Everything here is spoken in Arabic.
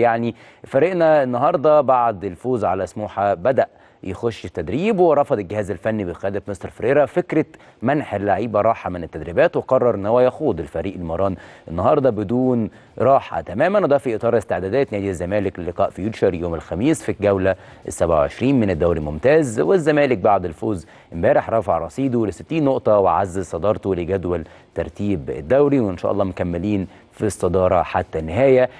يعني فريقنا النهارده بعد الفوز على سموحه بدا يخش التدريب ورفض الجهاز الفني بقياده مستر فريرا فكره منح اللعيبه راحه من التدريبات وقرر ان هو يخوض الفريق المران النهارده بدون راحه تماما وده في اطار استعدادات نادي الزمالك للقاء فيوتشر يوم الخميس في الجوله ال 27 من الدوري الممتاز والزمالك بعد الفوز امبارح رفع رصيده ل 60 نقطه وعزز صدارته لجدول ترتيب الدوري وان شاء الله مكملين في الصداره حتى النهايه